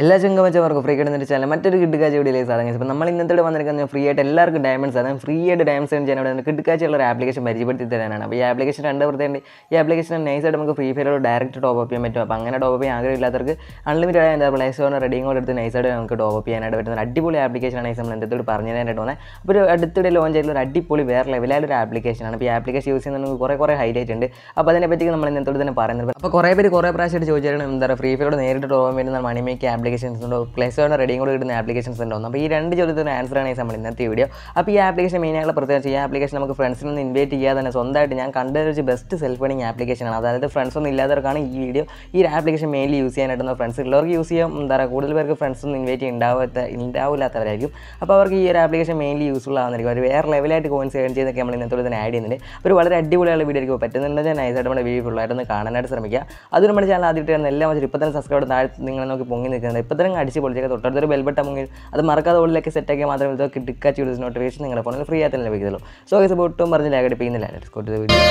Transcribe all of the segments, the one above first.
എല്ലാ ചങ്കമച്ചവർക്കും ഫ്രീ കിടന്നിട്ട് ചാനൽ മറ്റൊരു കിഡ്കാച്ച് വീഡിയോയിലേക്ക് സാധനങ്ങൾ അപ്പോൾ നമ്മൾ ഇന്നത്തെ വന്നിരിക്കുന്നത് ഫ്രീ ആയിട്ട് എല്ലാവർക്കും ഡയമണ്ട്സ് അതായത് ഫ്രീ ആയിട്ട് ഡയമണ്ട്സ് എന്ന് അവിടെ ഇവിടെ കിഡ്കാച്ചുള്ള ഒരു ആപ്ലിക്കേഷൻ പരിചയപ്പെടുത്തി തരാനാണ് അപ്പോൾ ഈ ആപ്ലിക്കേഷൻ രണ്ട് പ്രത്യേകമുണ്ട് ഈ ആപ്ലിക്കേഷൻ നൈസായിട്ട് നമുക്ക് ഫ്രീ ഫയറിൽ ഡയറക്റ്റ് ടോപ്പ് അപ്പ് ചെയ്യാൻ പറ്റും അപ്പോൾ അങ്ങനെ ടോപ്പ് ചെയ്യാൻ ആഗ്രഹമില്ലാത്തവർക്ക് അൺലിമിറ്റഡ് ആയ എന്താ പ്ലേ സ്റ്റോറിന് റെഡിയും കൂടെ എടുത്ത് നൈസായിട്ട് നമുക്ക് ടോപ്പ് ചെയ്യാനായിട്ട് പറ്റുന്ന അടിപൊളി ആപ്ലിക്കേഷനാണ് നമ്മൾ എൻ്റെ പറഞ്ഞു തരാനായിട്ട് വന്നത് അപ്പോൾ ഒരു അടുത്തിടെ ലോഞ്ച് ചെയ്തിട്ടുള്ള ഒരു അടിപൊളി വേറെ ലെവലായ ഒരു ആപ്ലിക്കേഷനാണ് അപ്പോൾ ഈ ആപ്ലിക്കേഷൻ യൂസ് ചെയ്യുന്ന നമുക്ക് കുറേ കുറേ ഹൈലൈറ്റ് ഉണ്ട് അപ്പോൾ അതിനെപ്പറ്റി നമ്മൾ ഇന്നത്തോട് തന്നെ പറയുന്നത് അപ്പോൾ കുറേ പേര് കുറേ പ്രാവശ്യമായിട്ട് ചോദിച്ചാലും എന്താ പറയുക ഫ്രീ ഫയറോട് നേരിട്ട് ടോപ്പ് ചെയ്യുന്ന മണിമേക്ക് ആപ്ലിക്കേഷൻ ആപ്ലിക്കേഷൻസ് ഉണ്ടോ പ്ലേ ഓണർ റെഡിയും കൂടെ കിട്ടുന്ന ആപ്ലിക്കേഷൻസ് ഉണ്ടോ അപ്പോൾ ഈ രണ്ട് ചോദ്യത്തിന് ആൻസർ ഈ നമ്മൾ ഇന്നത്തെ വീഡിയോ അപ്പോൾ ഈ ആപ്ലിക്കേഷൻ മെയിൻ ആയിട്ട് പ്രത്യേകിച്ച് ഈ ആപ്ലിക്കേഷൻ നമുക്ക് ഫ്രണ്ട്സിനൊന്ന് ഇൻവൈറ്റ് ചെയ്യാതെ തന്നെ സ്വന്തമായിട്ട് ഞാൻ കണ്ടൊരു ബെസ്റ്റ് സെൽഫ് ഏണിംഗ് ആണ് അതായത് ഫ്രണ്ട്സ് ഒന്നും ഇല്ലാത്തവർക്കാണ് ഈ വീഡിയോ ഈ ആപ്ലിക്കേഷൻ മെയിൻലി യൂസ് ചെയ്യാനായിട്ട് ഫ്രണ്ട്സ് ഉള്ളവർക്ക് യൂസ് ചെയ്യാം എന്താ പറയുക കൂടുതൽ പേർക്ക് ഫ്രണ്ട്സ് ഒന്നും ഇൻവൈറ്റ് ഉണ്ടാവാത്ത ഉണ്ടാവില്ലാത്തവരായിരിക്കും അപ്പോൾ അവർക്ക് ഈ ഒരു ആപ്ലിക്കേഷൻ മെയിൻലി യൂസ്ഫുൾ ആവുന്നതായിരിക്കും അവർ വേറെ ലെവലായിട്ട് കോയിൻസ് ഏൺ ചെയ്തൊക്കെ നമ്മൾ ഇന്നത്തെ തന്നെ ആഡ് ചെയ്യുന്നുണ്ട് ഒരു വളരെ അടിപൊളിയുള്ള വീഡിയോ ആയിരിക്കും ഞാൻ നൈസായിട്ട് നമ്മുടെ വീഡിയോ ഫുള്ളായിട്ടൊന്ന് കാണാനായിട്ട് ശ്രമിക്കുക അത് നമ്മുടെ ചാനൽ ആദ്യമായിട്ട് എല്ലാം വെച്ചാൽ ഇപ്പോൾ തന്നെ സബ്സ്ക്രൈബ് താഴെ നിങ്ങളെ നോക്കി പൊങ്ങി നിൽക്കുന്നത് വന്നത് ഇപ്പോൾ തന്നെ അടിച്ച് പൊളിച്ചൊക്കെ തൊട്ടടുത്തൊരു ബെൽബട്ട് അമ്മങ്കിൽ അത് മറക്കാതെ ഉള്ളിലൊക്കെ സെറ്റാക്കി മാത്രമേ ഇതൊക്കെ ടിക്കാച്ച് വിളിച്ച് നോട്ടിഫിക്കേഷൻ നിങ്ങളുടെ ഫോണിൽ ഫ്രീ ആയിട്ട് ലഭിക്കുള്ളൂ സോ ഇത് ഒട്ടും പറഞ്ഞ് ലാഗടിപ്പിക്കുന്നില്ല let's go to video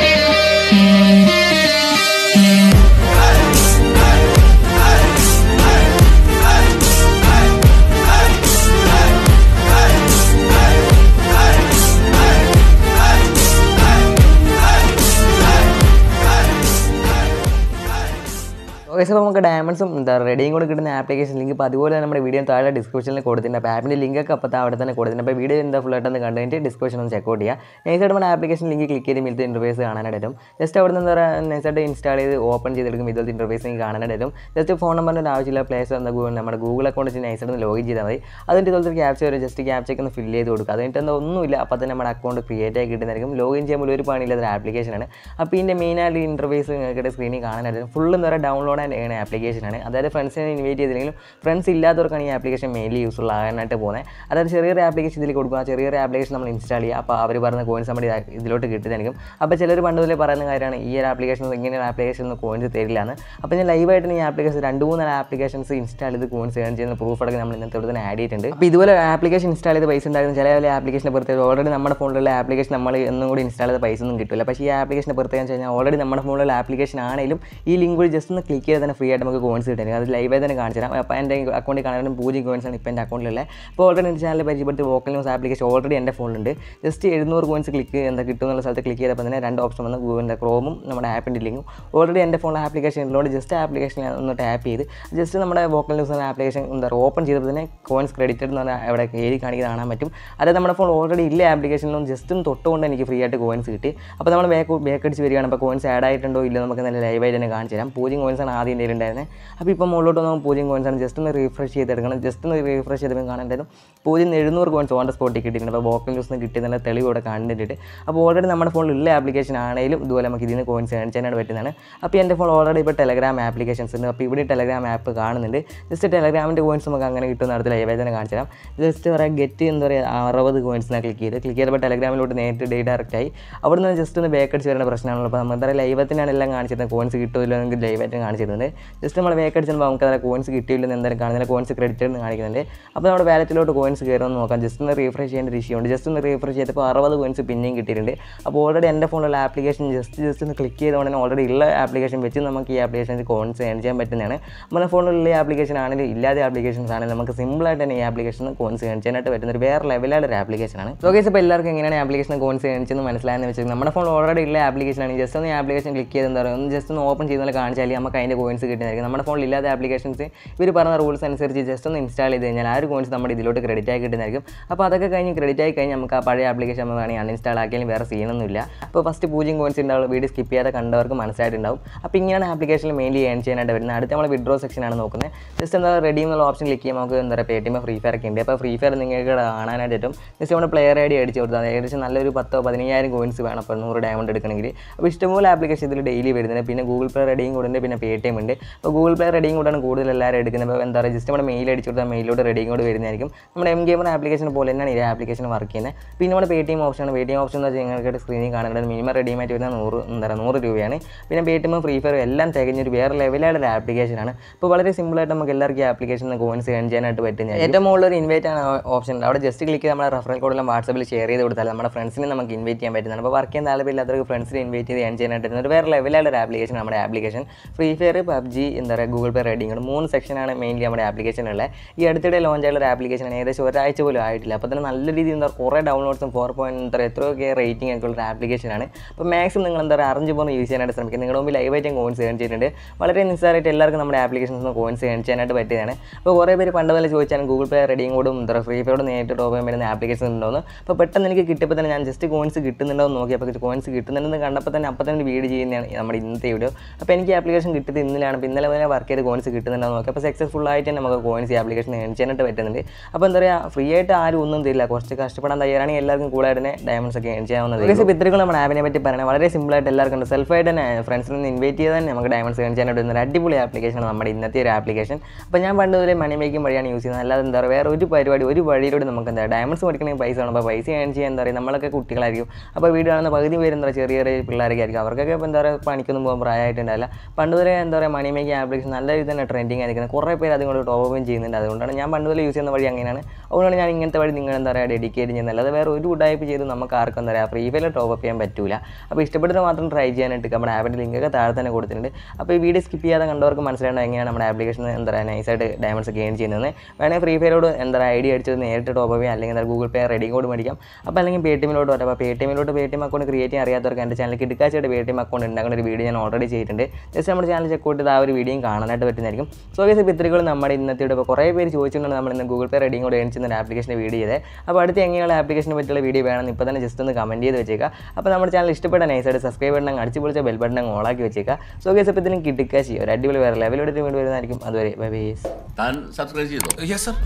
guys അപ്പോൾ നമുക്ക് ഡയമണ്ട്സും എന്താ റെഡിയും കൂടെ കിട്ടുന്ന ആപ്ലിക്കേഷൻ ലിങ്ക് അപ്പോൾ അതുപോലെ തന്നെ നമ്മുടെ വീഡിയോ താഴെ ഡിസ്ക്രിപ്ഷനിൽ കൊടുത്തിട്ടുണ്ട് അപ്പോൾ ആപ്പിൻ്റെ ഒക്കെ അപ്പോൾ അവിടെ തന്നെ കൊടുത്തിട്ടുണ്ട് അപ്പോൾ വീഡിയോ എന്താ ഫുള്ളായിട്ട് ഒന്ന് കണ്ടുകഴിഞ്ഞിട്ട് ഡിസ്ക്രിപ്ഷൻ ഒന്ന് ചെക്ക് ഔട്ട് ചെയ്യുക നൈസായിട്ട് നമ്മുടെ ആപ്ലിക്കേഷൻ ലിങ്ക് ക്ലിക്ക് ചെയ്ത് മിൽത്ത് ഇൻ്റർവേസ് കാണാനായിട്ട് വരും ജസ്റ്റ് അവിടെ നിന്ന് നൈസായിട്ട് ഇൻസ്റ്റാൾ ചെയ്ത് ഓപ്പൺ ചെയ്തെടുക്കും ഇതുപോലത്തെ ഇൻ്റർവേസ് നിങ്ങൾക്ക് കാണാനായിട്ട് വരും ജസ്റ്റ് ഫോൺ നമ്പറിൻ്റെ ആവശ്യമില്ല പ്ലേസ് സ്റ്റോർ ഗൂഗിൾ നമ്മുടെ ഗൂഗിൾ അക്കൗണ്ട് വെച്ച് ഒന്ന് ലോഗിൻ ചെയ്താൽ മതി അതിൻ്റെ ഇതുപോലത്തെ ക്യാപ്ച വരും ജസ്റ്റ് ക്യാപ്ചൊക്കെ ഒന്ന് ഫില്ല് ചെയ്ത് കൊടുക്കുക അതിൻ്റെ എന്താ ഒന്നുമില്ല അപ്പോൾ തന്നെ നമ്മുടെ അക്കൗണ്ട് ക്രിയേറ്റ് ആയി കിട്ടുന്നതായിരിക്കും ലോഗിൻ ചെയ്യുമ്പോൾ ഒരു പണിയില്ലാത്ത ആപ്ലിക്കേഷനാണ് അപ്പോൾ ഇതിൻ്റെ മെയിനായിട്ട് ഇൻ്റർവേസ് നിങ്ങൾക്ക് സ്ക്രീനിൽ കാണാനായിട്ട് ഫുൾ എന്താ പറയുക ഡൗൺലോഡ് ആൻഡ് ആണ് ആപ്ലിക്കേഷനാണ് അതായത് ഫ്രണ്ട്സിനെ ഇൻവൈറ്റ് ചെയ്തില്ലെങ്കിലും ഫ്രണ്ട്സ് ഇല്ലാത്തവർക്കാണ് ഈ ആപ്ലിക്കേഷൻ മെയിൻലി യൂസ്ഫുൾ ആകാനായിട്ട് പോകുന്നത് അതായത് ചെറിയൊരു ആപ്ലിക്കേഷൻ ഇതിൽ കൊടുക്കുക ചെറിയൊരു ആപ്ലിക്കേഷൻ നമ്മൾ ഇൻസ്റ്റാൾ ചെയ്യുക അപ്പോൾ അവർ പറയുന്ന കോയിൻസ് നമ്മുടെ ഇതിലോട്ട് കിട്ടിയതായിരിക്കും അപ്പോൾ ചിലർ പണ്ട് മുതലേ പറയുന്ന കാര്യമാണ് ഈ ഒരു ആപ്ലിക്കേഷൻ ഇങ്ങനെ ഒരു ആപ്ലിക്കേഷൻ ഒന്ന് കോയിൻസ് തരില്ലാന്ന് അപ്പോൾ ഞാൻ ലൈവായിട്ട് ഈ ആപ്ലിക്കേഷൻ രണ്ട് മൂന്ന് ആപ്ലിക്കേഷൻസ് ഇൻസ്റ്റാൾ ചെയ്ത് കോയിൻസ് ഏൺ ചെയ്യുന്ന പ്രൂഫ് അടക്കം നമ്മൾ ഇന്നത്തെ ഇവിടെ തന്നെ ആഡ് ചെയ്തിട്ടുണ്ട് അപ്പോൾ ഇതുപോലെ ആപ്ലിക്കേഷൻ ഇൻസ്റ്റാൾ ചെയ്ത് പൈസ ഉണ്ടായിരുന്നു ചില ആപ്ലിക്കേഷനെ പുറത്തേക്ക് ഓൾറെഡി നമ്മുടെ ഫോണിലുള്ള ആപ്ലിക്കേഷൻ നമ്മൾ ഒന്നും കൂടി ഇൻസ്റ്റാൾ ചെയ്ത പൈസ ഒന്നും കിട്ടില്ല പക്ഷേ ഈ ആപ്ലിക്കേഷനെ പുറത്തേക്ക് വെച്ച് കഴിഞ്ഞാൽ ഓൾറെഡി നമ്മുടെ ഫോണിലുള്ള ആപ്ലിക്കേഷൻ ആണെങ്കിലും ഈ ലിങ്ക് വഴി ജസ്റ്റ് ഒന്ന് ക്ലിക്ക് വീഡിയോ തന്നെ ഫ്രീ ആയിട്ട് നമുക്ക് കോയിൻസ് കിട്ടും അത് ലൈവായി തന്നെ കാണിച്ചു തരാം അപ്പോൾ എൻ്റെ അക്കൗണ്ടിൽ കാണാനും പൂജ്യം കോയിൻസാണ് ഇപ്പോൾ എൻ്റെ അക്കൗണ്ടിലുള്ളത് അപ്പോൾ ഓൾറെഡി എൻ്റെ ചാനലിൽ പരിചയപ്പെടുത്തി വോക്കൽ ന്യൂസ് ആപ്ലിക്കേഷൻ ഓൾറെഡി എൻ്റെ ഫോണിലുണ്ട് ജസ്റ്റ് എഴുന്നൂറ് കോയിൻസ് ക്ലിക്ക് എന്താ കിട്ടും എന്നുള്ള സ്ഥലത്ത് ക്ലിക്ക് ചെയ്തപ്പോൾ തന്നെ രണ്ട് ഓപ്ഷൻ വന്ന് ഗൂഗിളിൻ്റെ ക്രോമും നമ്മുടെ ആപ്പിൻ്റെ ലിങ്കും ഓൾറെഡി എൻ്റെ ഫോണിൽ ആപ്ലിക്കേഷൻ ഉള്ളതുകൊണ്ട് ജസ്റ്റ് ആപ്ലിക്കേഷൻ ഒന്ന് ടാപ്പ് ചെയ്ത് ജസ്റ്റ് നമ്മുടെ വോക്കൽ ന്യൂസ് എന്ന ആപ്ലിക്കേഷൻ എന്താ ഓപ്പൺ ചെയ്തപ്പോൾ തന്നെ കോയിൻസ് ക്രെഡിറ്റഡ് എന്ന് പറഞ്ഞാൽ അവിടെ കയറി കാണിക്കുന്നത് കാണാൻ പറ്റും അതായത് നമ്മുടെ ഫോൺ ഓൾറെഡി ഇല്ല ആപ്ലിക്കേഷനിലൊന്നും ജസ്റ്റ് ഒന്ന് തൊട്ടുകൊണ്ട് എനിക്ക് ഫ്രീ ആയിട്ട് കോയിൻസ് കിട്ടി അപ്പോൾ നമ്മൾ ബേക്ക് ബേക്ക് അടിച്ച് വരികയാണ് അപ്പോൾ കോയിൻസ് ആഡ് ആയിട്ടുണ്ടോ ഇല്ലയോ നമുക്ക് നല്ല ലൈവായി തന്നെ കാണിച്ചു തരാം പൂജ്യം കോയിൻസാണ് ആദ്യം എൻ്റെ ഉണ്ടായിരുന്നത് അപ്പോൾ ഇപ്പോൾ മുകളിലോട്ട് നമുക്ക് പൂജ്യം കോയിൻസാണ് ജസ്റ്റ് ഒന്ന് റീഫ്രഷ് ചെയ്തെടുക്കണം ജസ്റ്റ് ഒന്ന് റീഫ്രഷ് ചെയ്തപ്പോൾ കാണാണ്ടായിരുന്നു പൂജ്യം എഴുന്നൂറ് കോയിൻസ് ഓൺ ദ സ്പോട്ടിൽ കിട്ടിയിട്ടുണ്ട് അപ്പോൾ വോക്കൽ ന്യൂസ് കിട്ടിയെന്നുള്ള തെളിവോടെ കണ്ടിട്ട് അപ്പോൾ ഓൾറെഡി നമ്മുടെ ഫോണിലുള്ള ആപ്ലിക്കേഷൻ ആണെങ്കിലും ഇതുപോലെ നമുക്ക് ഇതിന് കോയിൻസ് കാണിച്ചാനായിട്ട് പറ്റുന്നതാണ് അപ്പോൾ എൻ്റെ ഫോൺ ഓൾറെഡി ഇപ്പോൾ ടെലഗ്രാം ആപ്ലിക്കേഷൻസ് ഉണ്ട് അപ്പോൾ ഇവിടെ ടെലഗ്രാം ആപ്പ് കാണുന്നുണ്ട് ജസ്റ്റ് ടെലഗ്രാമിൻ്റെ കോയിൻസ് നമുക്ക് അങ്ങനെ കിട്ടുന്ന അടുത്ത ലൈവേദന കാണിച്ചു തരാം ജസ്റ്റ് പറയാം ഗെറ്റ് എന്ന് പറയാൻ അറുപത് കോയിൻസിനാണ് ക്ലിക്ക് ചെയ്ത് ക്ലിക്ക് ചെയ്തപ്പോൾ ടെലഗ്രാമിലോട്ട് നേരിട്ട് ഡേ ഡയറക്റ്റ് ആയി അവിടെ നിന്ന് ജസ്റ്റ് ഒന്ന് ബേക്കടിച്ച് വരുന്ന പ്രശ്നമാണല്ലോ അപ്പോൾ നമ്മൾ എന്താ പറയുക ലൈവത്തിനാണ് എല്ലാം കാണിച്ചിരുന്നത് കോയിൻസ് കിട്ടുമല്ലോ എങ്കിൽ ലൈവായിട്ട് കാണിച്ചിരുന്നത് കാണിക്കുന്നുണ്ട് ജസ്റ്റ് നമ്മൾ വേക്ക് അടിച്ചുമ്പോൾ നമുക്ക് അതിൻ്റെ കോയിൻസ് കിട്ടിയില്ലെന്ന് എന്തായാലും കാണുന്നത് കോയിൻസ് ക്രെഡിറ്റ് എന്ന് കാണിക്കുന്നുണ്ട് അപ്പോൾ നമ്മുടെ വാലറ്റിലോട്ട് കോയിൻസ് കയറുമെന്ന് നോക്കാം ജസ്റ്റ് ഒന്ന് റീഫ്രഷ് ചെയ്യേണ്ട ഒരു ഇഷ്യൂ ഉണ്ട് ജസ്റ്റ് ഒന്ന് റീഫ്രഷ് ചെയ്തപ്പോൾ അറുപത് കോയിൻസ് പിന്നെയും കിട്ടിയിട്ടുണ്ട് അപ്പോൾ ഓൾറെഡി എൻ്റെ ഫോണിലുള്ള ആപ്ലിക്കേഷൻ ജസ്റ്റ് ജസ്റ്റ് ഒന്ന് ക്ലിക്ക് ചെയ്തുകൊണ്ട് തന്നെ ഓൾറെഡി ഉള്ള ആപ്ലിക്കേഷൻ വെച്ച് നമുക്ക് ഈ ആപ്ലിക്കേഷനിൽ കോയിൻസ് ഏൺ ചെയ്യാൻ പറ്റുന്നതാണ് നമ്മുടെ ഫോണിലുള്ള ആപ്ലിക്കേഷൻ ആണെങ്കിലും ഇല്ലാതെ ആപ്ലിക്കേഷൻസ് ആണെങ്കിലും നമുക്ക് സിമ്പിളായിട്ട് തന്നെ ഈ ആപ്ലിക്കേഷൻ കോയിൻസ് ഏൺ ചെയ്യാനായിട്ട് പറ്റുന്ന ഒരു വേറെ ലെവലാണ് ഒരു ആപ്ലിക്കേഷനാണ് സോ കേസ് ഇപ്പോൾ എല്ലാവർക്കും എങ്ങനെയാണ് ആപ്ലിക്കേഷൻ കോയിൻസ് കാണിച്ചെന്ന് മനസ്സിലായെന്ന് വെച്ചാൽ നമ്മുടെ ഫോൺ ഓൾറെഡി ഉള്ള ആപ്ലിക്കേഷനാണ് ജസ്റ്റ് ഒന്ന് ആപ്ലിക്കേഷൻ ക്ലിക്ക് ചെയ്തെന്ന് പറയുന്നത് ജസ്റ്റ് ഒന്ന് ഓപ്പൺ ചെയ്യുന്നതിൽ കാണിച്ചാൽ നമുക്ക് അതിൻ്റെ കോയിൻസ് കിട്ടുന്നതായിരിക്കും നമ്മുടെ ഫോണിൽ ഇല്ലാത്ത ആപ്ലിക്കേഷൻസ് ഇവർ പറഞ്ഞ റൂൾസ് അനുസരിച്ച് ജസ്റ്റ് ഒന്ന് ഇൻസ്റ്റാൾ ചെയ്ത് കഴിഞ്ഞാൽ ആ ഒരു കോയിൻസ് നമ്മുടെ ഇതിലോട്ട് ക്രെഡിറ്റ് ആയി കിട്ടുന്നതായിരിക്കും അപ്പോൾ അതൊക്കെ കഴിഞ്ഞ് ക്രെഡിറ്റ് ആയി കഴിഞ്ഞാൽ നമുക്ക് ആ പഴയ ആപ്ലിക്കേഷൻ നമ്മൾ വേണമെങ്കിൽ അൺഇൻസ്റ്റാൾ ആക്കിയാലും വേറെ സീനൊന്നുമില്ല അപ്പോൾ ഫസ്റ്റ് പൂജ്യം കോയിൻസ് ഉണ്ടാവുള്ള വീഡിയോ സ്കിപ്പ് ചെയ്യാതെ കണ്ടവർക്ക് മനസ്സിലായിട്ടുണ്ടാവും അപ്പോൾ ഇങ്ങനെയാണ് ആപ്ലിക്കേഷനിൽ മെയിൻലി ഏൺ ചെയ്യാനായിട്ട് വരുന്നത് അടുത്ത നമ്മൾ വിഡ്രോ സെക്ഷനാണ് നോക്കുന്നത് ജസ്റ്റ് എന്താ റെഡി എന്നുള്ള ഓപ്ഷൻ ക്ലിക്ക് ചെയ്യുമ്പോൾ നമുക്ക് എന്താ പറയുക പേടിഎം ഫ്രീ ഫയർ ഒക്കെ ഉണ്ട് അപ്പോൾ ഫ്രീ ഫയർ നിങ്ങൾക്ക് കാണാനായിട്ട് പറ്റും ജസ്റ്റ് നമ്മുടെ പ്ലെയർ ഐ ഡി അടിച്ച് കൊടുത്താൽ ഏകദേശം നല്ലൊരു പത്തോ പതിനയ്യായിരം കോയിൻസ് വേണം അപ്പോൾ നൂറ് ഡയമണ്ട് എടുക്കണമെങ്കിൽ അപ്പോൾ ഇഷ്ടംപോലെ ആപ്ലിക്കേഷൻ ഇതിൽ ഡെയിലി വരുന്നത് പിന്നെ ഗൂഗിൾ പേ റെഡിയും കൂടുന്നുണ്ട് പിന്നെ പേടിഎം ഉണ്ട് അപ്പോൾ ഗൂഗിൾ പ്ലേ റെഡിയും കൂടാണ് കൂടുതൽ എല്ലാവരും എടുക്കുന്നത് അപ്പോൾ എന്താ പറയുക ജസ്റ്റ് നമ്മുടെ മെയിൽ അടിച്ചു കൊടുത്താൽ മെയിലോട്ട് റെഡിയും കൂടെ വരുന്നതായിരിക്കും നമ്മുടെ എം ഗെയിമർ ആപ്ലിക്കേഷൻ പോലെ തന്നെയാണ് ഈ ആപ്ലിക്കേഷൻ വർക്ക് ചെയ്യുന്നത് പിന്നെ നമ്മുടെ പേ ടി എം ഓപ്ഷനാണ് പേ ടി എം ഓപ്ഷൻ എന്ന് വെച്ചാൽ നിങ്ങൾക്ക് സ്ക്രീനിൽ കാണുന്നത് മിനിമം റെഡിയുമായിട്ട് വരുന്ന നൂറ് എന്താ പറയുക നൂറ് രൂപയാണ് പിന്നെ Paytm Free Fire എല്ലാം തികഞ്ഞൊരു വേറെ ലെവലായിട്ടുള്ള ആപ്ലിക്കേഷൻ ആപ്ലിക്കേഷനാണ് അപ്പോൾ വളരെ സിമ്പിളായിട്ട് നമുക്ക് എല്ലാവർക്കും ഈ ആപ്ലിക്കേഷൻ കോയിൻസ് ഏൺ ചെയ്യാനായിട്ട് പറ്റുന്നത് ഏറ്റവും മുകളിൽ ഒരു ഇൻവൈറ്റ് ആണ് ഓപ്ഷൻ ഉണ്ട് അവിടെ ജസ്റ്റ് ക്ലിക്ക് ചെയ്ത് നമ്മുടെ റെഫറൽ കോഡെല്ലാം വാട്സപ്പിൽ ഷെയർ ചെയ്ത് കൊടുത്താൽ നമ്മുടെ ഫ്രണ്ട്സിനെ നമുക്ക് ഇൻവൈറ്റ് ചെയ്യാൻ പറ്റുന്നതാണ് അപ്പോൾ വർക്ക് ചെയ്യുന്ന താല്പര്യമില്ലാത്തവർക്ക് ഫ്രണ്ട്സിനെ ഇൻവൈറ്റ് ചെയ്ത് ഏൺ ചെയ്യാനായിട്ട് ഒരു വേറെ ലെവലായിട്ടുള്ള ഒരു ആപ്ലിക്കേഷൻ നമ്മുടെ ആപ്ലിക്കേഷൻ ഫ്രീ ഫയർ പബ്ജി എന്താ പറയുക ഗൂഗിൾ പേ റൈഡിങ് ഇങ്ങനെ മൂന്ന് സെക്ഷനാണ് മെയിൻലി നമ്മുടെ ആപ്ലിക്കേഷനുള്ളത് ഈ അടുത്തിടെ ലോഞ്ച് ആയിട്ടുള്ള ഒരു ആപ്ലിക്കേഷനാണ് ഏകദേശം ഒരാഴ്ച പോലും ആയിട്ടില്ല അപ്പോൾ തന്നെ നല്ല രീതിയിൽ എന്താ കുറേ ഡൗൺലോഡ്സും ഫോർ പോയിൻറ്റ് എത്ര എത്രയൊക്കെ റേറ്റിംഗ് ഒക്കെ ഉള്ള ആപ്ലിക്കേഷനാണ് അപ്പോൾ മാക്സിമം നിങ്ങൾ എന്താ പറയുക അറിഞ്ഞ് പോകുന്ന യൂസ് ചെയ്യാനായിട്ട് ശ്രമിക്കുക നിങ്ങളുടെ മുമ്പിൽ ലൈവായിട്ട് കോയിൻസ് ഏൺ ചെയ്തിട്ടുണ്ട് വളരെ നിസ്സാരമായിട്ട് എല്ലാവർക്കും നമ്മുടെ ആപ്ലിക്കേഷൻസ് നിന്ന് കോയിൻസ് ഏൺ ചെയ്യാനായിട്ട് പറ്റിയതാണ് അപ്പോൾ കുറേ പേര് പണ്ട് വല്ല ചോദിച്ചാൽ ഗൂഗിൾ പേ റൈഡിങ് കൂടും എന്താ ഫ്രീ ഫയറോട് നേരിട്ട് ടോപ്പ് ചെയ്യാൻ വരുന്ന ആപ്ലിക്കേഷൻ ഉണ്ടോന്ന് അപ്പോൾ പെട്ടെന്ന് എനിക്ക് കിട്ടിയപ്പോൾ തന്നെ ഞാൻ ജസ്റ്റ് കോയിൻസ് കിട്ടുന്നുണ്ടോ എന്ന് നോക്കിയപ്പോൾ കോയിൻസ് കിട്ടുന്നുണ്ടെന്ന് കണ്ടപ്പോൾ തന്നെ അപ്പം തന്നെ വീട് ചെയ്യുന്നതാണ് നമ്മുടെ ഇന്നത്തെ വീഡിയോ അപ്പോൾ എനിക്ക് ആപ്ലിക്കേഷൻ കിട്ടിയത് ഇന്ന് ഇന്നലെയാണ് അപ്പോൾ ഇന്നലെ വരെ വർക്ക് ചെയ്ത് കോയിൻസ് കിട്ടുന്നുണ്ടോ നോക്കി അപ്പോൾ സക്സസ്ഫുൾ ആയിട്ട് തന്നെ നമുക്ക് കോയിൻസ് ഈ ആപ്ലിക്കേഷൻ ഏൺ ചെയ്യാനായിട്ട് പറ്റുന്നുണ്ട് അപ്പോൾ എന്താ പറയുക ഫ്രീ ആയിട്ട് ആരും ഒന്നും തരില്ല കുറച്ച് കഷ്ടപ്പെടാൻ തയ്യാറാണെങ്കിൽ എല്ലാവർക്കും കൂടായിട്ട് തന്നെ ഡയമണ്ട്സ് ഒക്കെ ഏൺ ചെയ്യാവുന്നത് ഇപ്പോൾ ഇത്രയും നമ്മുടെ ആപ്പിനെ പറ്റി പറയണേ വളരെ സിമ്പിളായിട്ട് എല്ലാവർക്കും ഉണ്ട് സെൽഫായിട്ട് തന്നെ ഫ്രണ്ട്സിൽ നിന്ന് ഇൻവൈറ്റ് ചെയ്താൽ തന്നെ നമുക്ക് ഡയമണ്ട്സ് ഏൺ ചെയ്യാനായിട്ട് വരുന്ന അടിപൊളി ആപ്ലിക്കേഷനാണ് നമ്മുടെ ഇന്നത്തെ ഒരു ആപ്ലിക്കേഷൻ അപ്പോൾ ഞാൻ പണ്ട് മുതലേ മണി മേക്കിംഗ് വഴിയാണ് യൂസ് ചെയ്യുന്നത് അല്ലാതെ എന്താ പറയുക വേറെ ഒരു പരിപാടി ഒരു വഴിയിലൂടെ നമുക്ക് എന്താ ഡയമണ്ട്സ് പഠിക്കണമെങ്കിൽ പൈസ വേണം അപ്പോൾ പൈസ ഏൺ ചെയ്യാൻ എന്താ പറയുക നമ്മളൊക്കെ കുട്ടികളായിരിക്കും അപ്പോൾ വീട് കാണുന്ന പകുതി പേര് എന്താ ചെറിയ ചെറിയ പിള്ളേരൊക്കെ ആയിരിക്കും അവർക്കൊക്കെ ഇപ്പോൾ എന്താ പറയുക പണിക്കൊന്നും പോകാൻ പ്രായമായിട്ടുണ്ടാവില്ല പണ്ട് വരെ എന്താ പറയുക കുറേ മണി മേക്കിംഗ് ആപ്ലിക്കേഷൻ നല്ല രീതി തന്നെ ട്രെൻഡിങ് ആയിരിക്കുന്നത് കുറേ പേര് അതുകൊണ്ട് ടോപ്പും ചെയ്യുന്നുണ്ട് അതുകൊണ്ടാണ് ഞാൻ പണ്ട് മുതൽ യൂസ് ചെയ്യുന്ന വഴി അങ്ങനെയാണ് അതുകൊണ്ടാണ് ഞാൻ ഇങ്ങനത്തെ വഴി നിങ്ങൾ എന്താ പറയുക ഡെഡിക്കേറ്റ് ചെയ്യുന്നത് അല്ലാതെ വേറെ ഒരു ഉഡായ്പ് ചെയ്ത് നമുക്ക് ആർക്കും എന്താ പറയുക ഫ്രീ ഫയറിൽ ടോപ്പ് ചെയ്യാൻ പറ്റില്ല അപ്പോൾ ഇഷ്ടപ്പെട്ടത് മാത്രം ട്രൈ ചെയ്യാനായിട്ട് നമ്മുടെ ആപ്പിൻ്റെ ലിങ്കൊക്കെ താഴെ തന്നെ കൊടുത്തിട്ടുണ്ട് അപ്പോൾ ഈ വീഡിയോ സ്കിപ്പ് ചെയ്യാതെ കണ്ടവർക്ക് മനസ്സിലാകണം എങ്ങനെയാണ് നമ്മുടെ ആപ്ലിക്കേഷൻ എന്താ പറയുക നൈസായിട്ട് ഡയമണ്ട്സ് ഗെയിൻ ചെയ്യുന്നത് വേണമെങ്കിൽ ഫ്രീ ഫയറോട് എന്താ പറയുക ഐഡിയ അടിച്ചത് നേരിട്ട് ടോപ്പ് ചെയ്യാം അല്ലെങ്കിൽ എന്താ ഗൂഗിൾ പേ റെഡി കോഡ് മേടിക്കാം അപ്പോൾ അല്ലെങ്കിൽ പേ ടി എമ്മിലോട്ട് വരാം അപ്പോൾ പേ ടി എമ്മിലോട്ട് Paytm account create ചെയ്യാൻ അറിയാത്തവർക്ക് എൻ്റെ ചാനൽ കിടക്കാച്ചായിട്ട് പേ ടി എം അക്കൗണ്ട് ഉണ്ടാക്കുന്ന ഒരു വീഡിയോ ഞാൻ ഓൾറെഡി ചെയ്തിട്ടുണ്ട് ജസ്റ്റ് നമ്മുടെ ചാനൽ ചെക്ക് കൂട്ടി ആ ഒരു വീഡിയോയും കാണാനായിട്ട് പറ്റുന്നതായിരിക്കും സോ ഗൈസ് ഇപ്പോൾ ഇത്രയും കൂടി നമ്മുടെ ഇന്നത്തെ ഇവിടെ ഇപ്പോൾ കുറേ പേര് ചോദിച്ചുകൊണ്ടാണ് നമ്മൾ ഇന്ന് ഗൂഗിൾ പേ റെഡിയും കൂടെ എണിച്ച് ഒരു ആപ്ലിക്കേഷൻ വീഡിയോ ചെയ്തത് അപ്പോൾ അടുത്ത എങ്ങനെയുള്ള ആപ്ലിക്കേഷനെ പറ്റിയുള്ള വീഡിയോ വേണമെന്ന് ഇപ്പോൾ തന്നെ ജസ്റ്റ് ഒന്ന് കമൻറ്റ് ചെയ്ത് വെച്ചേക്കുക അപ്പോൾ നമ്മുടെ ചാനൽ ഇഷ്ടപ്പെട്ട നൈസായിട്ട് സബ്സ്ക്രൈബ് ബട്ടൺ അടിച്ച് പൊളിച്ച ബെൽ ബട്ടൺ ഓളാക്കി വെച്ചേക്കുക സോ ഗൈസ് ഇപ്പോൾ ഇതിലും കിട്ടിക്കാശി ഒരു അടിപൊളി വേറെ ലെവലെടുത്ത് വീണ്ടും വരുന്നതായിരിക്കും അതുവരെ ബൈ ബൈസ് താൻ സബ്സ്ക്രൈബ് യെസ് സർ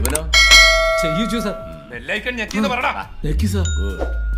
ഇവനോ ചെയ്യിച്ചു സർ ബെല്ലൈക്കൺ ഞെക്കി എന്ന് ഞെക്കി സർ